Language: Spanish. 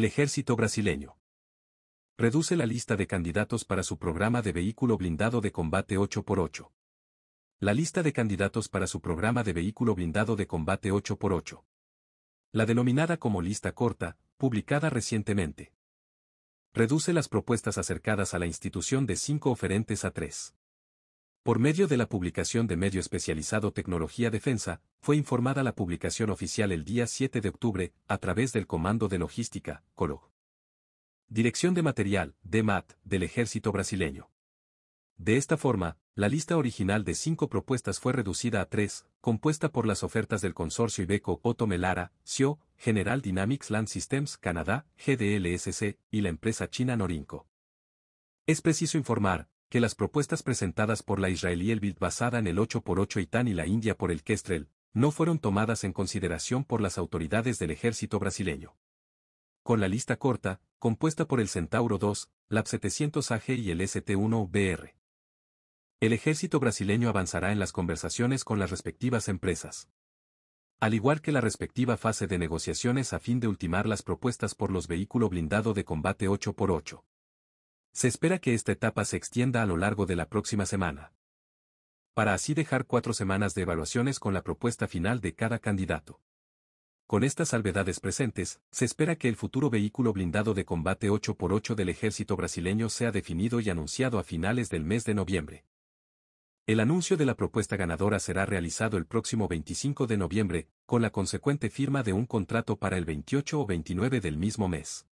el ejército brasileño. Reduce la lista de candidatos para su programa de vehículo blindado de combate 8x8. La lista de candidatos para su programa de vehículo blindado de combate 8x8. La denominada como lista corta, publicada recientemente. Reduce las propuestas acercadas a la institución de cinco oferentes a tres. Por medio de la publicación de medio especializado Tecnología Defensa, fue informada la publicación oficial el día 7 de octubre, a través del Comando de Logística, COLOG. Dirección de Material, DMAT, del Ejército Brasileño. De esta forma, la lista original de cinco propuestas fue reducida a tres, compuesta por las ofertas del consorcio Ibeco Otto Melara, SIO, General Dynamics Land Systems Canadá, GDLSC, y la empresa china Norinco. Es preciso informar, que las propuestas presentadas por la israelí Elbit basada en el 8x8 Itán y la India por el Kestrel, no fueron tomadas en consideración por las autoridades del ejército brasileño. Con la lista corta, compuesta por el Centauro II, la 700 AG y el ST-1BR. El ejército brasileño avanzará en las conversaciones con las respectivas empresas. Al igual que la respectiva fase de negociaciones a fin de ultimar las propuestas por los vehículos blindado de combate 8x8. Se espera que esta etapa se extienda a lo largo de la próxima semana. Para así dejar cuatro semanas de evaluaciones con la propuesta final de cada candidato. Con estas salvedades presentes, se espera que el futuro vehículo blindado de combate 8x8 del ejército brasileño sea definido y anunciado a finales del mes de noviembre. El anuncio de la propuesta ganadora será realizado el próximo 25 de noviembre, con la consecuente firma de un contrato para el 28 o 29 del mismo mes.